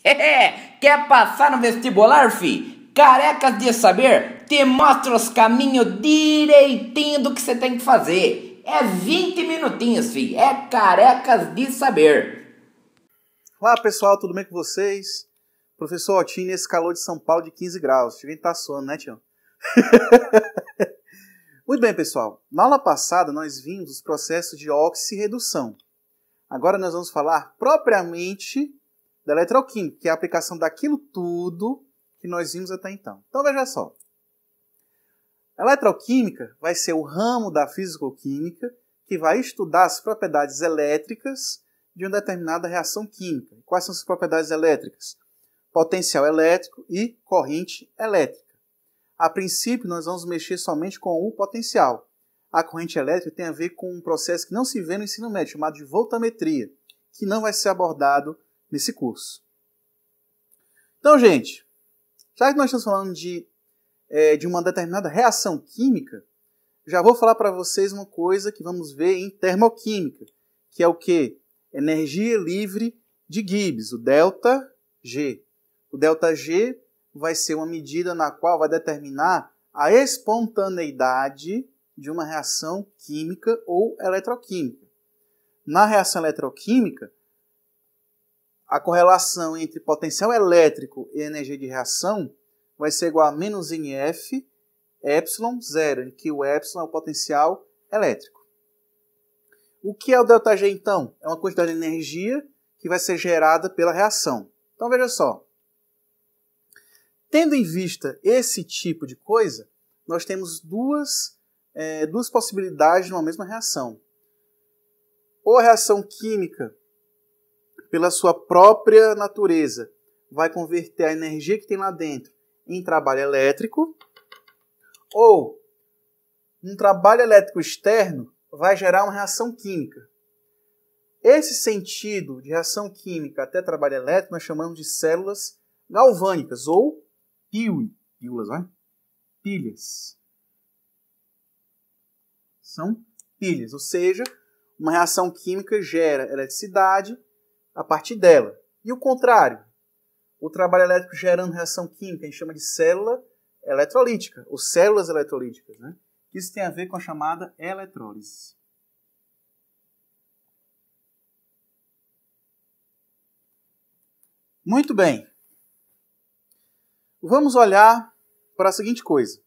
É, quer passar no vestibular, fi? Carecas de saber, te mostra os caminhos direitinho do que você tem que fazer. É 20 minutinhos, fi. É carecas de saber. Olá, pessoal, tudo bem com vocês? Professor Otinho, esse calor de São Paulo de 15 graus. Tive que tá suando, né, Tião? Muito bem, pessoal. Na aula passada, nós vimos os processos de oxirredução. Agora nós vamos falar propriamente da eletroquímica, que é a aplicação daquilo tudo que nós vimos até então. Então veja só. A eletroquímica vai ser o ramo da fisicoquímica que vai estudar as propriedades elétricas de uma determinada reação química. Quais são as propriedades elétricas? Potencial elétrico e corrente elétrica. A princípio, nós vamos mexer somente com o potencial. A corrente elétrica tem a ver com um processo que não se vê no ensino médio, chamado de voltametria, que não vai ser abordado nesse curso. Então, gente, já que nós estamos falando de, é, de uma determinada reação química, já vou falar para vocês uma coisa que vamos ver em termoquímica, que é o que? Energia livre de Gibbs, o delta G. O delta G vai ser uma medida na qual vai determinar a espontaneidade de uma reação química ou eletroquímica. Na reação eletroquímica, a correlação entre potencial elétrico e energia de reação vai ser igual a menos NF, epsilon zero, em que o epsilon é o potencial elétrico. O que é o ΔG, então? É uma quantidade de energia que vai ser gerada pela reação. Então, veja só. Tendo em vista esse tipo de coisa, nós temos duas, é, duas possibilidades numa mesma reação. Ou a reação química pela sua própria natureza, vai converter a energia que tem lá dentro em trabalho elétrico, ou um trabalho elétrico externo vai gerar uma reação química. Esse sentido de reação química até trabalho elétrico nós chamamos de células galvânicas ou pil, pílulas, né? pilhas. São pilhas, ou seja, uma reação química gera eletricidade, a partir dela. E o contrário, o trabalho elétrico gerando reação química, a gente chama de célula eletrolítica, ou células eletrolíticas. Né? Isso tem a ver com a chamada eletrólise. Muito bem. Vamos olhar para a seguinte coisa.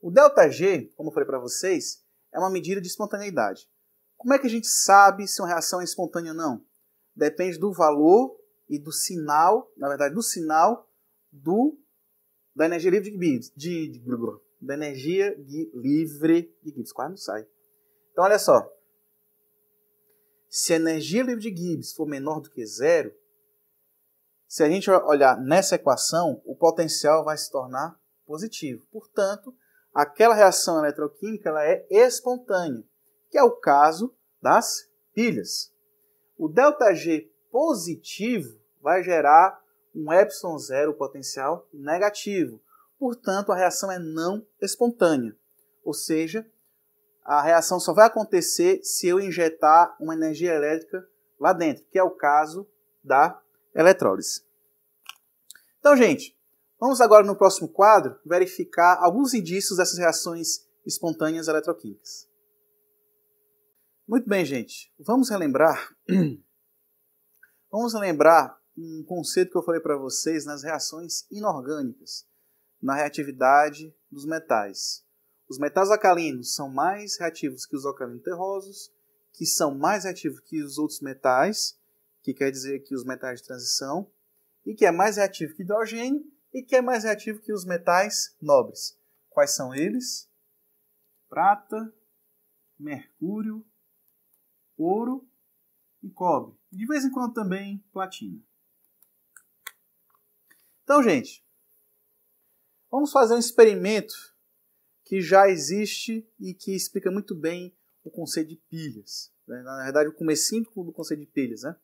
O ΔG, como eu falei para vocês, é uma medida de espontaneidade. Como é que a gente sabe se uma reação é espontânea ou não? depende do valor e do sinal, na verdade, do sinal do da energia livre de Gibbs, de, de, de, da energia de, livre de Gibbs, quase não sai. Então olha só, se a energia livre de Gibbs for menor do que zero, se a gente olhar nessa equação, o potencial vai se tornar positivo. Portanto, aquela reação eletroquímica ela é espontânea, que é o caso das pilhas. O ΔG positivo vai gerar um epsilon zero potencial negativo. Portanto, a reação é não espontânea. Ou seja, a reação só vai acontecer se eu injetar uma energia elétrica lá dentro, que é o caso da eletrólise. Então, gente, vamos agora no próximo quadro verificar alguns indícios dessas reações espontâneas eletroquímicas. Muito bem, gente. Vamos relembrar. Vamos relembrar um conceito que eu falei para vocês nas reações inorgânicas, na reatividade dos metais. Os metais alcalinos são mais reativos que os alcalinos terrosos, que são mais reativos que os outros metais, que quer dizer que os metais de transição, e que é mais reativo que hidrogênio e que é mais reativo que os metais nobres. Quais são eles? Prata, mercúrio, ouro e cobre. De vez em quando também platina. Então, gente, vamos fazer um experimento que já existe e que explica muito bem o conceito de pilhas. Né? Na verdade, o comecinho do conceito de pilhas. Né?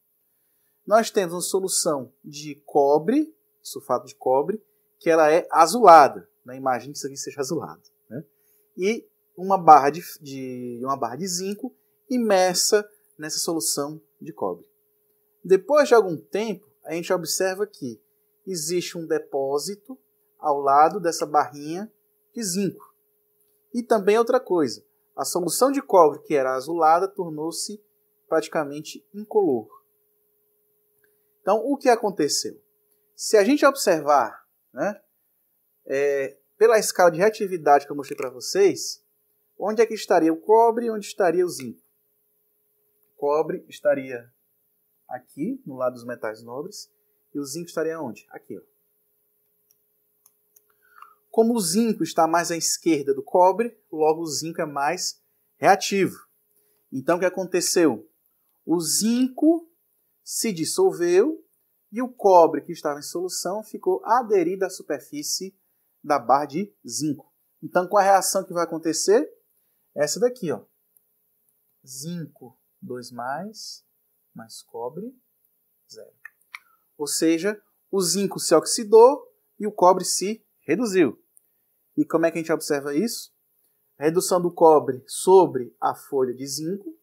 Nós temos uma solução de cobre, sulfato de cobre, que ela é azulada. Né? Imagine que isso aqui seja azulado. Né? E uma barra de, de, uma barra de zinco imersa nessa solução de cobre. Depois de algum tempo, a gente observa que existe um depósito ao lado dessa barrinha de zinco. E também outra coisa, a solução de cobre que era azulada tornou-se praticamente incolor. Então, o que aconteceu? Se a gente observar, né, é, pela escala de reatividade que eu mostrei para vocês, onde é que estaria o cobre e onde estaria o zinco? cobre estaria aqui, no lado dos metais nobres, e o zinco estaria onde? Aqui. Ó. Como o zinco está mais à esquerda do cobre, logo o zinco é mais reativo. Então o que aconteceu? O zinco se dissolveu e o cobre que estava em solução ficou aderido à superfície da barra de zinco. Então qual é a reação que vai acontecer? Essa daqui, ó. Zinco 2 mais, mais cobre, zero, Ou seja, o zinco se oxidou e o cobre se reduziu. E como é que a gente observa isso? A redução do cobre sobre a folha de zinco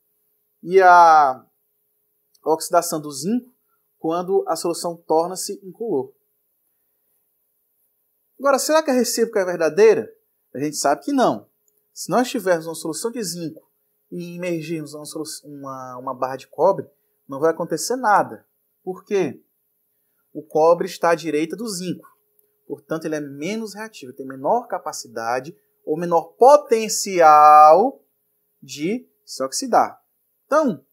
e a oxidação do zinco quando a solução torna-se incolor. Agora, será que a recíproca é verdadeira? A gente sabe que não. Se nós tivermos uma solução de zinco e imergirmos uma, uma barra de cobre, não vai acontecer nada. Por quê? O cobre está à direita do zinco. Portanto, ele é menos reativo, tem menor capacidade ou menor potencial de se oxidar. Então,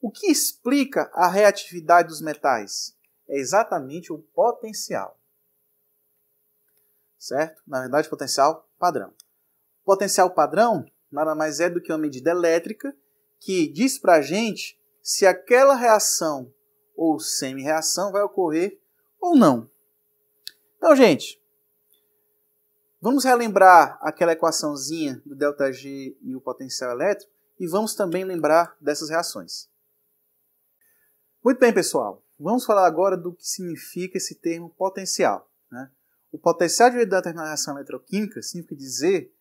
o que explica a reatividade dos metais? É exatamente o potencial. Certo? Na verdade, potencial padrão. Potencial padrão nada mais é do que uma medida elétrica que diz para a gente se aquela reação ou semi-reação vai ocorrer ou não. Então, gente, vamos relembrar aquela equaçãozinha do ΔG e o potencial elétrico e vamos também lembrar dessas reações. Muito bem, pessoal. Vamos falar agora do que significa esse termo potencial. Né? O potencial de uma determinada reação eletroquímica significa dizer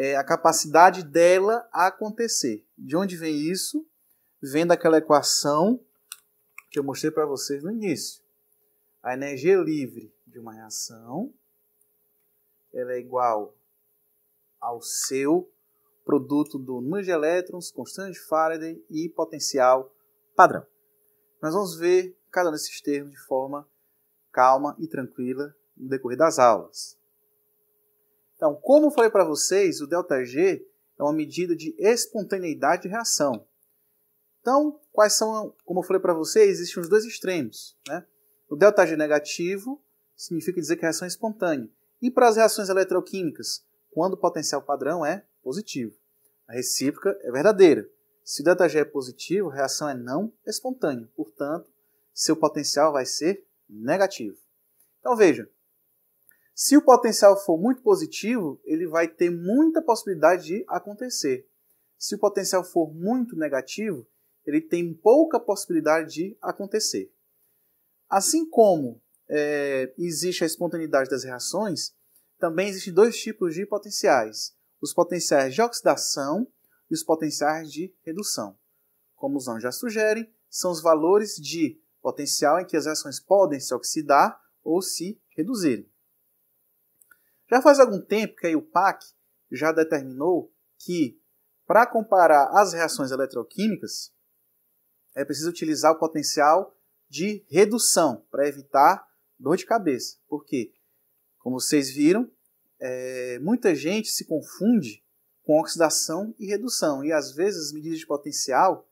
é, a capacidade dela acontecer. De onde vem isso? Vem daquela equação que eu mostrei para vocês no início. A energia livre de uma reação ela é igual ao seu produto do número de elétrons, constante de Faraday e potencial padrão. Nós vamos ver cada um desses termos de forma calma e tranquila no decorrer das aulas. Então, como eu falei para vocês, o ΔG é uma medida de espontaneidade de reação. Então, quais são, como eu falei para vocês, existem os dois extremos. Né? O ΔG negativo significa dizer que a reação é espontânea. E para as reações eletroquímicas, quando o potencial padrão é positivo. A recíproca é verdadeira. Se o ΔG é positivo, a reação é não espontânea. Portanto, seu potencial vai ser negativo. Então veja, se o potencial for muito positivo, ele vai ter muita possibilidade de acontecer. Se o potencial for muito negativo, ele tem pouca possibilidade de acontecer. Assim como é, existe a espontaneidade das reações, também existem dois tipos de potenciais: os potenciais de oxidação e os potenciais de redução. Como os nomes já sugerem, são os valores de potencial em que as reações podem se oxidar ou se reduzirem. Já faz algum tempo que o pac já determinou que, para comparar as reações eletroquímicas, é preciso utilizar o potencial de redução para evitar dor de cabeça. Porque, como vocês viram, é, muita gente se confunde com oxidação e redução. E às vezes as medidas de potencial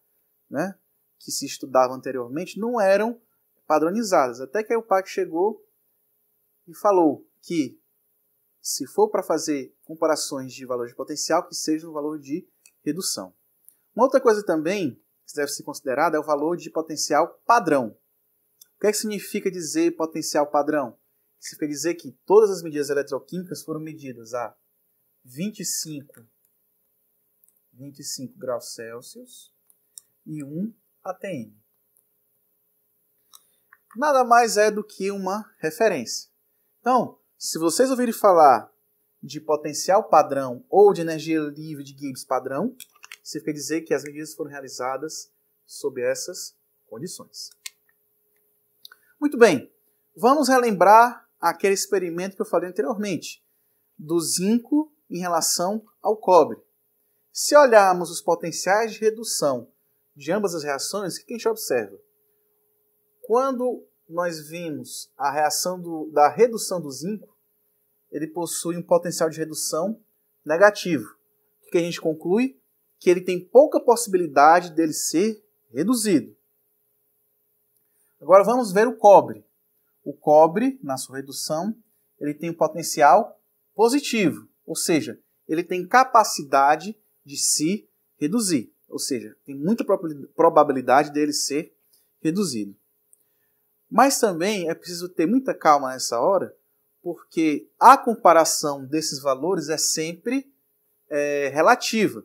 né, que se estudavam anteriormente não eram padronizadas. Até que a pac chegou e falou que se for para fazer comparações de valor de potencial, que seja no valor de redução. Uma outra coisa também que deve ser considerada é o valor de potencial padrão. O que, é que significa dizer potencial padrão? Isso quer dizer que todas as medidas eletroquímicas foram medidas a 25, 25 graus Celsius e 1 atm. Nada mais é do que uma referência. Então, se vocês ouvirem falar de potencial padrão ou de energia livre de Gibbs padrão, isso quer dizer que as medidas foram realizadas sob essas condições. Muito bem, vamos relembrar aquele experimento que eu falei anteriormente, do zinco em relação ao cobre. Se olharmos os potenciais de redução de ambas as reações, o que a gente observa? Quando nós vimos a reação do, da redução do zinco, ele possui um potencial de redução negativo. O que a gente conclui? Que ele tem pouca possibilidade dele ser reduzido. Agora vamos ver o cobre. O cobre, na sua redução, ele tem um potencial positivo, ou seja, ele tem capacidade de se reduzir, ou seja, tem muita probabilidade dele ser reduzido. Mas também é preciso ter muita calma nessa hora, porque a comparação desses valores é sempre é, relativa.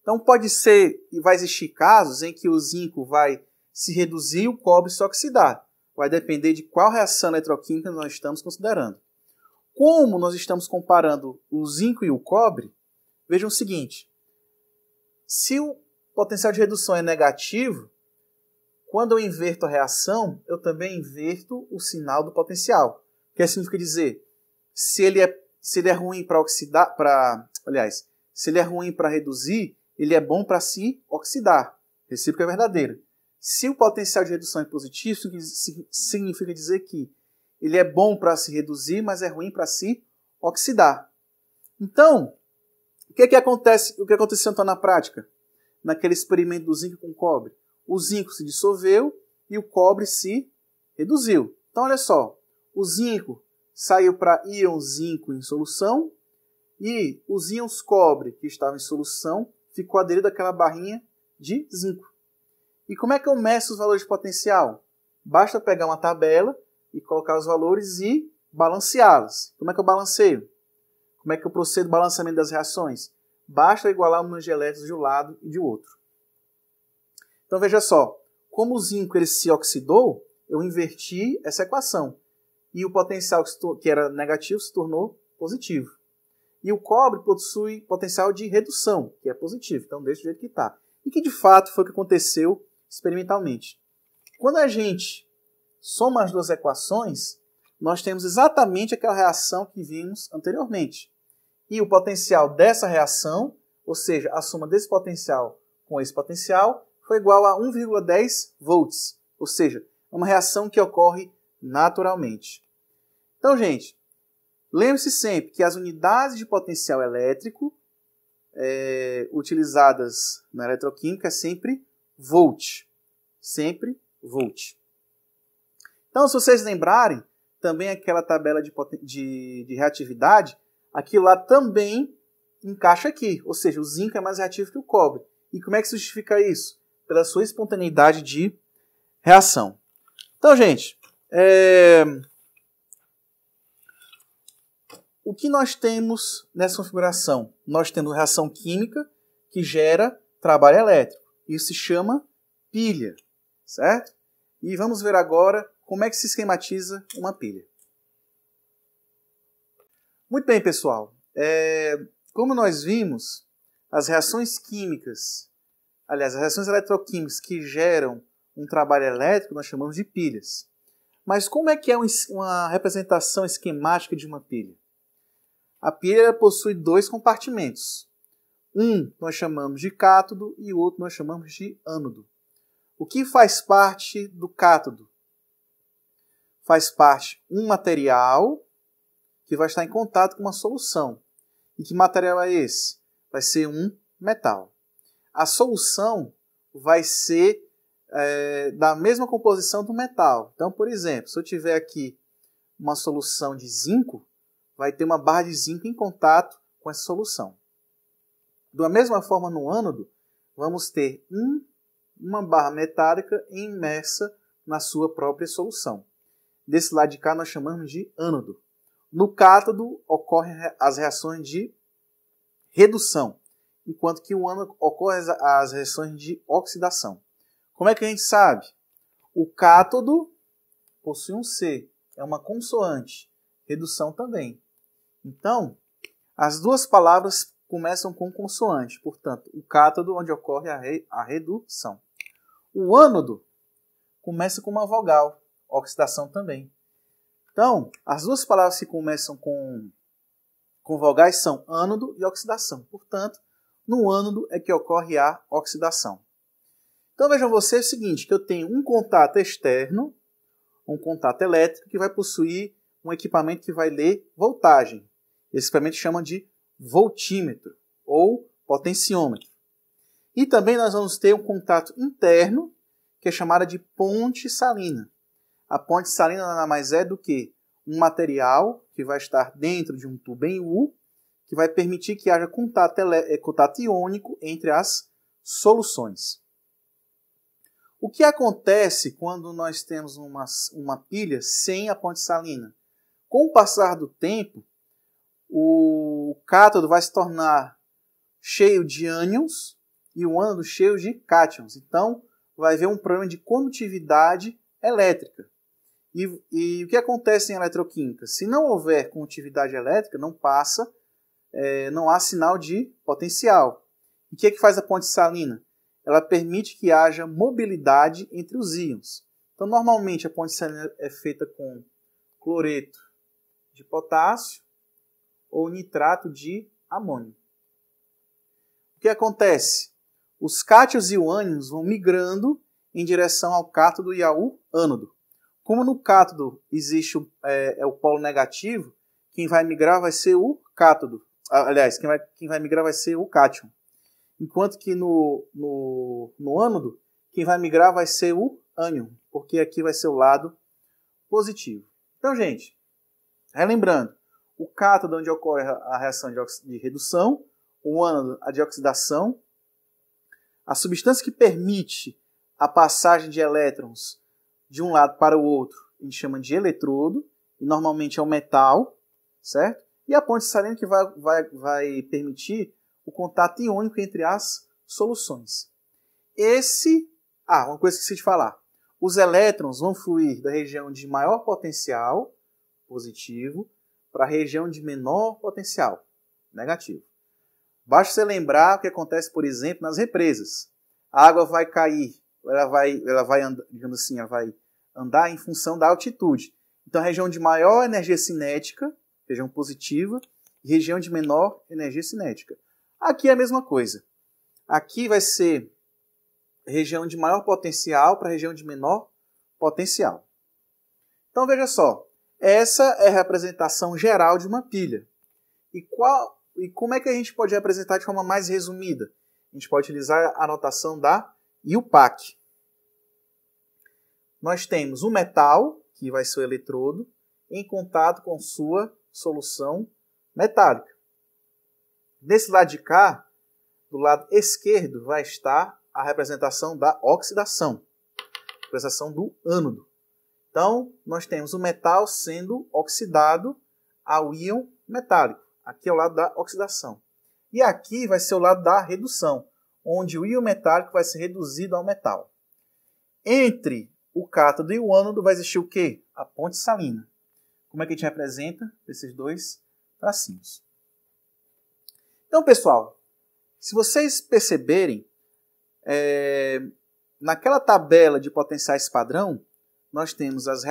Então pode ser e vai existir casos em que o zinco vai se reduzir e o cobre se oxidar. Vai depender de qual reação eletroquímica nós estamos considerando. Como nós estamos comparando o zinco e o cobre, vejam o seguinte: se o potencial de redução é negativo, quando eu inverto a reação, eu também inverto o sinal do potencial. O que é significa dizer? Se ele é, se ele é ruim para oxidar, para, aliás, se ele é ruim para reduzir, ele é bom para se oxidar. Recíproca é verdadeiro. Se o potencial de redução é positivo, significa dizer que ele é bom para se reduzir, mas é ruim para se oxidar. Então, o que, é que acontece? O que aconteceu então na prática? Naquele experimento do zinco com cobre? o zinco se dissolveu e o cobre se reduziu. Então, olha só, o zinco saiu para íon zinco em solução e os íons cobre que estavam em solução ficou aderido àquela barrinha de zinco. E como é que eu meço os valores de potencial? Basta pegar uma tabela e colocar os valores e balanceá-los. Como é que eu balanceio? Como é que eu procedo o balanceamento das reações? Basta igualar o número de elétrons de um lado e de outro. Então veja só, como o zinco ele se oxidou, eu inverti essa equação. E o potencial que era negativo se tornou positivo. E o cobre possui potencial de redução, que é positivo, então deixa do jeito que está. E que de fato foi o que aconteceu experimentalmente. Quando a gente soma as duas equações, nós temos exatamente aquela reação que vimos anteriormente. E o potencial dessa reação, ou seja, a soma desse potencial com esse potencial, foi igual a 1,10 volts, ou seja, uma reação que ocorre naturalmente. Então, gente, lembre-se sempre que as unidades de potencial elétrico é, utilizadas na eletroquímica é sempre volt, sempre volt. Então, se vocês lembrarem, também aquela tabela de, de, de reatividade, aquilo lá também encaixa aqui, ou seja, o zinco é mais reativo que o cobre. E como é que se justifica isso? pela sua espontaneidade de reação. Então, gente, é... o que nós temos nessa configuração? Nós temos reação química que gera trabalho elétrico. Isso se chama pilha, certo? E vamos ver agora como é que se esquematiza uma pilha. Muito bem, pessoal. É... Como nós vimos, as reações químicas Aliás, as reações eletroquímicas que geram um trabalho elétrico nós chamamos de pilhas. Mas como é que é uma representação esquemática de uma pilha? A pilha possui dois compartimentos. Um nós chamamos de cátodo e o outro nós chamamos de ânodo. O que faz parte do cátodo? Faz parte um material que vai estar em contato com uma solução. E que material é esse? Vai ser um metal a solução vai ser é, da mesma composição do metal. Então, por exemplo, se eu tiver aqui uma solução de zinco, vai ter uma barra de zinco em contato com essa solução. Da mesma forma, no ânodo, vamos ter um, uma barra metálica imersa na sua própria solução. Desse lado de cá, nós chamamos de ânodo. No cátodo, ocorrem as reações de redução enquanto que o ano ocorre as reações de oxidação. Como é que a gente sabe? O cátodo possui um C, é uma consoante, redução também. Então, as duas palavras começam com consoante, portanto, o cátodo, onde ocorre a, re, a redução. O ânodo começa com uma vogal, oxidação também. Então, as duas palavras que começam com, com vogais são ânodo e oxidação. Portanto, no ânodo é que ocorre a oxidação. Então vejam vocês o seguinte, que eu tenho um contato externo, um contato elétrico, que vai possuir um equipamento que vai ler voltagem. Esse equipamento chama de voltímetro ou potenciômetro. E também nós vamos ter um contato interno, que é chamada de ponte salina. A ponte salina nada mais é do que um material que vai estar dentro de um tubo em U, que vai permitir que haja contato, eh, contato iônico entre as soluções. O que acontece quando nós temos uma, uma pilha sem a ponte salina? Com o passar do tempo, o cátodo vai se tornar cheio de ânions e o ânodo cheio de cátions. Então, vai haver um problema de condutividade elétrica. E, e o que acontece em eletroquímica? Se não houver condutividade elétrica, não passa é, não há sinal de potencial. O que, é que faz a ponte salina? Ela permite que haja mobilidade entre os íons. Então, normalmente, a ponte salina é feita com cloreto de potássio ou nitrato de amônio. O que acontece? Os cátions e o ânions vão migrando em direção ao cátodo e ao ânodo. Como no cátodo existe o, é, é o polo negativo, quem vai migrar vai ser o cátodo, ah, aliás, quem vai, quem vai migrar vai ser o cátion. Enquanto que no, no, no ânodo, quem vai migrar vai ser o ânion, porque aqui vai ser o lado positivo. Então, gente, relembrando, o cátodo onde ocorre a reação de redução, o ânodo a de oxidação, a substância que permite a passagem de elétrons de um lado para o outro, a gente chama de eletrodo, e normalmente é o metal, certo? E a ponte Salina que vai, vai, vai permitir o contato iônico entre as soluções. Esse. Ah, uma coisa que esqueci de falar. Os elétrons vão fluir da região de maior potencial, positivo, para a região de menor potencial, negativo. Basta você lembrar o que acontece, por exemplo, nas represas. A água vai cair, ela vai, ela vai digamos assim, ela vai andar em função da altitude. Então, a região de maior energia cinética região positiva, e região de menor energia cinética. Aqui é a mesma coisa. Aqui vai ser região de maior potencial para região de menor potencial. Então veja só, essa é a representação geral de uma pilha. E, qual, e como é que a gente pode representar de forma mais resumida? A gente pode utilizar a notação da IUPAC. Nós temos o metal, que vai ser o eletrodo, em contato com sua solução metálica. Nesse lado de cá, do lado esquerdo, vai estar a representação da oxidação, representação do ânodo. Então, nós temos o metal sendo oxidado ao íon metálico. Aqui é o lado da oxidação. E aqui vai ser o lado da redução, onde o íon metálico vai ser reduzido ao metal. Entre o cátodo e o ânodo vai existir o quê? A ponte salina como é que a gente representa esses dois tracinhos. Então, pessoal, se vocês perceberem, é, naquela tabela de potenciais padrão, nós temos as,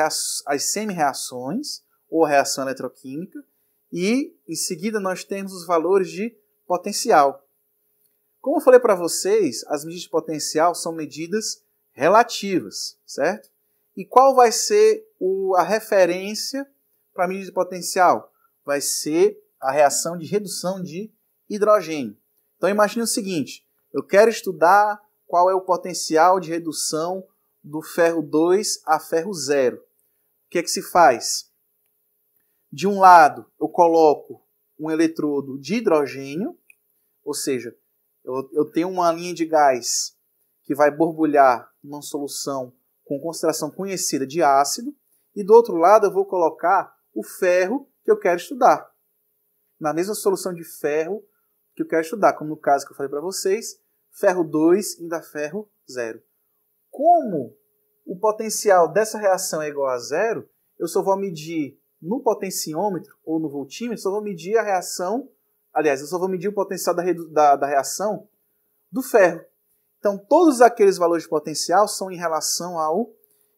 as semi-reações, ou reação eletroquímica, e em seguida nós temos os valores de potencial. Como eu falei para vocês, as medidas de potencial são medidas relativas, certo? E qual vai ser o, a referência para mídia de potencial? Vai ser a reação de redução de hidrogênio. Então imagine o seguinte: eu quero estudar qual é o potencial de redução do ferro 2 a ferro 0. O que é que se faz? De um lado, eu coloco um eletrodo de hidrogênio, ou seja, eu, eu tenho uma linha de gás que vai borbulhar numa solução com concentração conhecida de ácido, e do outro lado eu vou colocar o ferro que eu quero estudar. Na mesma solução de ferro que eu quero estudar, como no caso que eu falei para vocês, ferro 2 ainda ferro 0. Como o potencial dessa reação é igual a zero, eu só vou medir no potenciômetro ou no voltímetro, só vou medir a reação, aliás, eu só vou medir o potencial da, da, da reação do ferro. Então, todos aqueles valores de potencial são em relação ao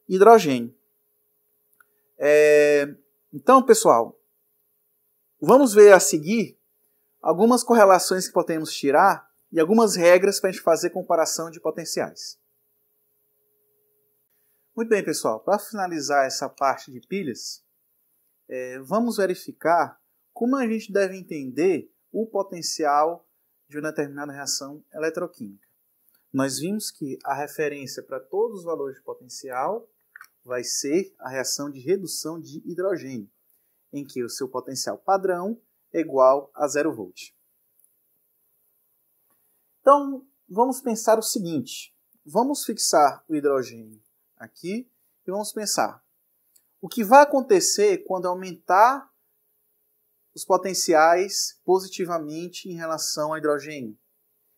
hidrogênio. É, então, pessoal, vamos ver a seguir algumas correlações que podemos tirar e algumas regras para a gente fazer comparação de potenciais. Muito bem, pessoal, para finalizar essa parte de pilhas, é, vamos verificar como a gente deve entender o potencial de uma determinada reação eletroquímica. Nós vimos que a referência para todos os valores de potencial vai ser a reação de redução de hidrogênio, em que o seu potencial padrão é igual a zero volt. Então, vamos pensar o seguinte: vamos fixar o hidrogênio aqui e vamos pensar o que vai acontecer quando aumentar os potenciais positivamente em relação ao hidrogênio.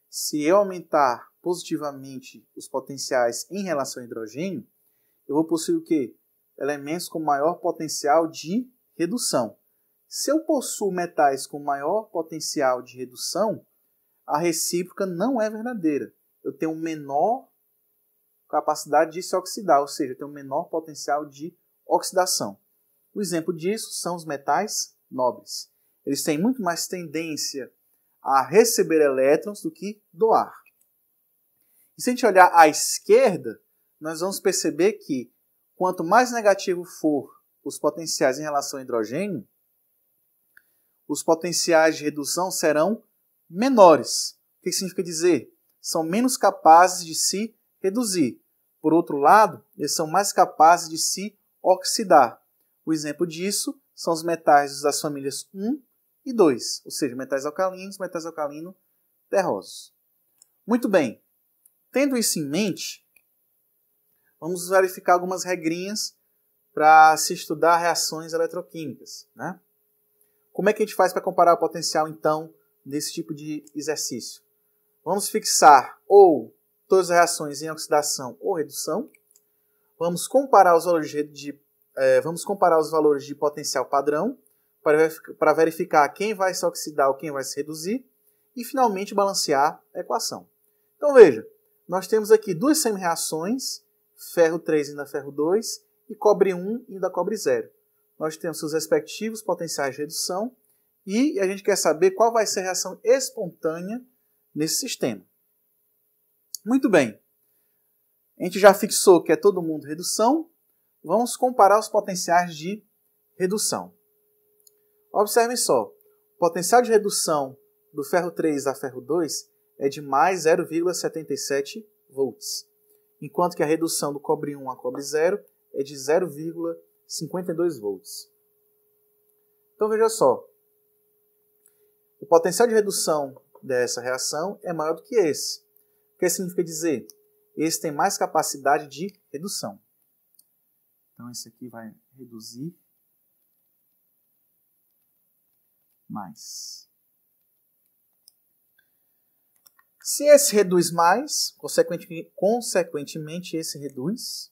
Se eu aumentar positivamente os potenciais em relação ao hidrogênio, eu vou possuir o quê? Elementos com maior potencial de redução. Se eu possuo metais com maior potencial de redução, a recíproca não é verdadeira. Eu tenho menor capacidade de se oxidar, ou seja, eu tenho menor potencial de oxidação. O exemplo disso são os metais nobres. Eles têm muito mais tendência a receber elétrons do que doar. E se a gente olhar à esquerda, nós vamos perceber que quanto mais negativo for os potenciais em relação ao hidrogênio, os potenciais de redução serão menores. O que significa dizer? São menos capazes de se reduzir. Por outro lado, eles são mais capazes de se oxidar. O exemplo disso são os metais das famílias 1 e 2, ou seja, metais alcalinos, metais alcalino terrosos. Muito bem, tendo isso em mente, vamos verificar algumas regrinhas para se estudar reações eletroquímicas. Né? Como é que a gente faz para comparar o potencial, então, desse tipo de exercício? Vamos fixar ou todas as reações em oxidação ou redução. Vamos comparar os valores de, eh, vamos comparar os valores de potencial padrão para verificar quem vai se oxidar ou quem vai se reduzir. E, finalmente, balancear a equação. Então, veja, nós temos aqui duas semi-reações ferro 3 ainda ferro 2 e cobre 1 ainda cobre 0. Nós temos seus respectivos potenciais de redução e a gente quer saber qual vai ser a reação espontânea nesse sistema. Muito bem. A gente já fixou que é todo mundo redução. Vamos comparar os potenciais de redução. Observem só. O potencial de redução do ferro 3 a ferro 2 é de mais 0,77 volts enquanto que a redução do cobre 1 a cobre 0 é de 0,52 volts. Então veja só, o potencial de redução dessa reação é maior do que esse. O que significa dizer? Esse tem mais capacidade de redução. Então esse aqui vai reduzir mais. Se esse reduz mais, consequentemente, esse reduz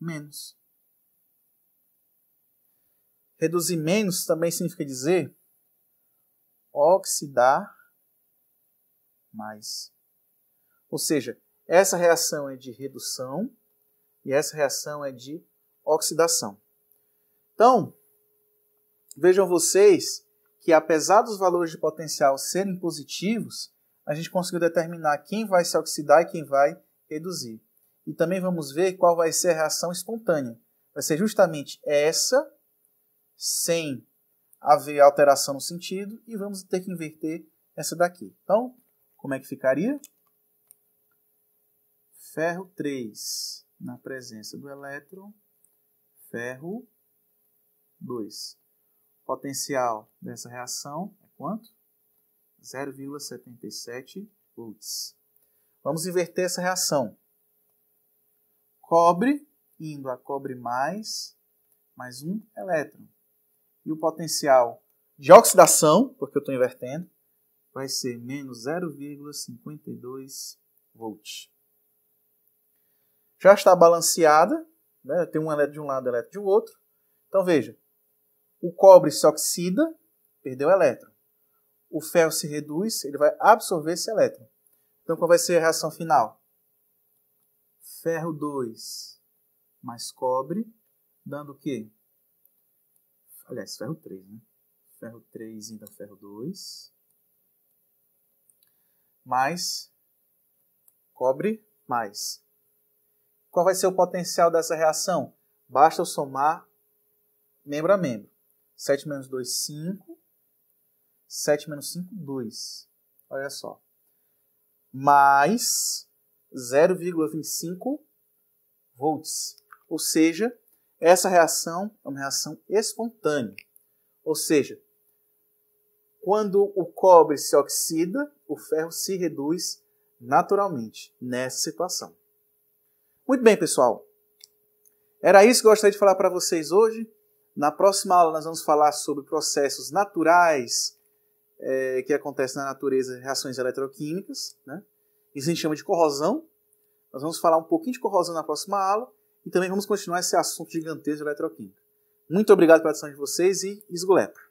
menos. Reduzir menos também significa dizer oxidar mais. Ou seja, essa reação é de redução e essa reação é de oxidação. Então, vejam vocês que apesar dos valores de potencial serem positivos, a gente conseguiu determinar quem vai se oxidar e quem vai reduzir. E também vamos ver qual vai ser a reação espontânea. Vai ser justamente essa, sem haver alteração no sentido, e vamos ter que inverter essa daqui. Então, como é que ficaria? Ferro 3 na presença do elétron, ferro 2 potencial dessa reação é quanto? 0,77 volts. Vamos inverter essa reação. Cobre indo a cobre mais, mais um elétron. E o potencial de oxidação, porque eu estou invertendo, vai ser menos 0,52 volts. Já está balanceada, né? tem um elétron de um lado e um elétron de outro. Então veja, o cobre se oxida, perdeu o elétron. O ferro se reduz, ele vai absorver esse elétron. Então, qual vai ser a reação final? Ferro 2 mais cobre, dando o quê? Aliás, ferro 3, né? Ferro 3 ainda ferro 2. Mais cobre mais. Qual vai ser o potencial dessa reação? Basta eu somar membro a membro. 7 menos 2, 5. 7 menos 5, 2. Olha só. Mais 0,25 volts. Ou seja, essa reação é uma reação espontânea. Ou seja, quando o cobre se oxida, o ferro se reduz naturalmente nessa situação. Muito bem, pessoal. Era isso que eu gostaria de falar para vocês hoje. Na próxima aula nós vamos falar sobre processos naturais é, que acontecem na natureza, reações eletroquímicas, né? Isso a gente chama de corrosão. Nós vamos falar um pouquinho de corrosão na próxima aula e também vamos continuar esse assunto gigantesco de eletroquímica. Muito obrigado pela atenção de vocês e esgolepa!